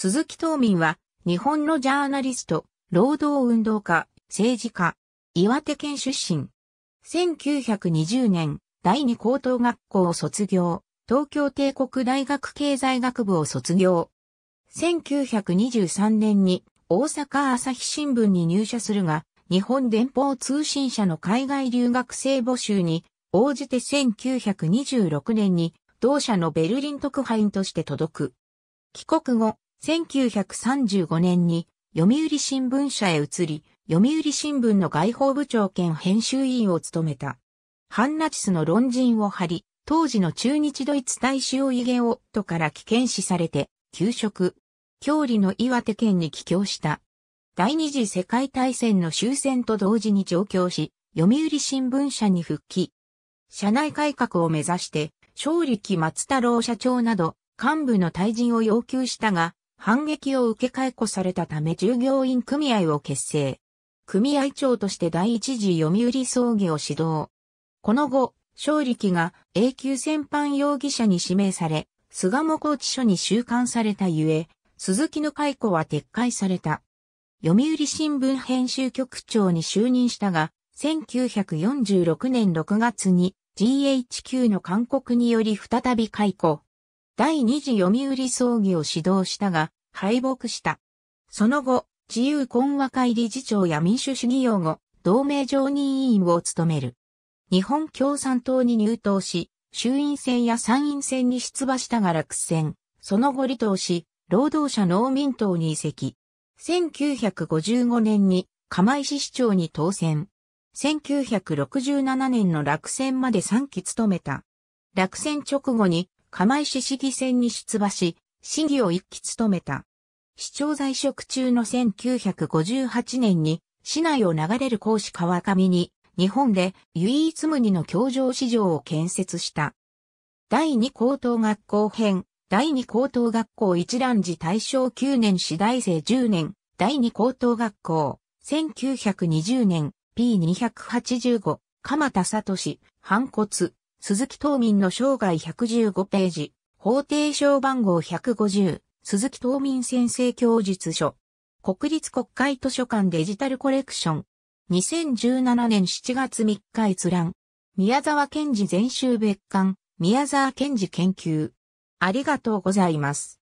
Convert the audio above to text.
鈴木東民は、日本のジャーナリスト、労働運動家、政治家、岩手県出身。1920年、第二高等学校を卒業、東京帝国大学経済学部を卒業。1923年に大阪朝日新聞に入社するが、日本電報通信社の海外留学生募集に応じて1926年に同社のベルリン特派員として届く。帰国後、1935年に読売新聞社へ移り、読売新聞の外報部長兼編集委員を務めた。反ナチスの論人を張り、当時の中日ドイツ大使をイゲオットから危険視されて、休職。郷里の岩手県に帰郷した。第二次世界大戦の終戦と同時に上京し、読売新聞社に復帰。社内改革を目指して、勝力松太郎社長など幹部の退陣を要求したが、反撃を受け解雇されたため従業員組合を結成。組合長として第一次読売葬儀を指導。この後、勝力が永久戦犯容疑者に指名され、菅も高知所に収監されたゆえ、鈴木の解雇は撤回された。読売新聞編集局長に就任したが、1946年6月に GHQ の勧告により再び解雇。第二次読売葬儀を指導したが、敗北した。その後、自由懇和会理事長や民主主義擁護、同盟常任委員を務める。日本共産党に入党し、衆院選や参院選に出馬したが落選。その後離党し、労働者農民党に移籍。1955年に釜石市長に当選。1967年の落選まで3期務めた。落選直後に釜石市議選に出馬し、市議を一期務めた。市長在職中の1958年に、市内を流れる甲子川上に、日本で唯一無二の教場市場を建設した。第二高等学校編、第二高等学校一覧時大正9年市大生10年、第二高等学校、1920年、P285、鎌田聡、反骨、鈴木東民の生涯115ページ、法定証番号150、鈴木東民先生教述書。国立国会図書館デジタルコレクション。2017年7月3日閲覧。宮沢賢治全集別館、宮沢賢治研究。ありがとうございます。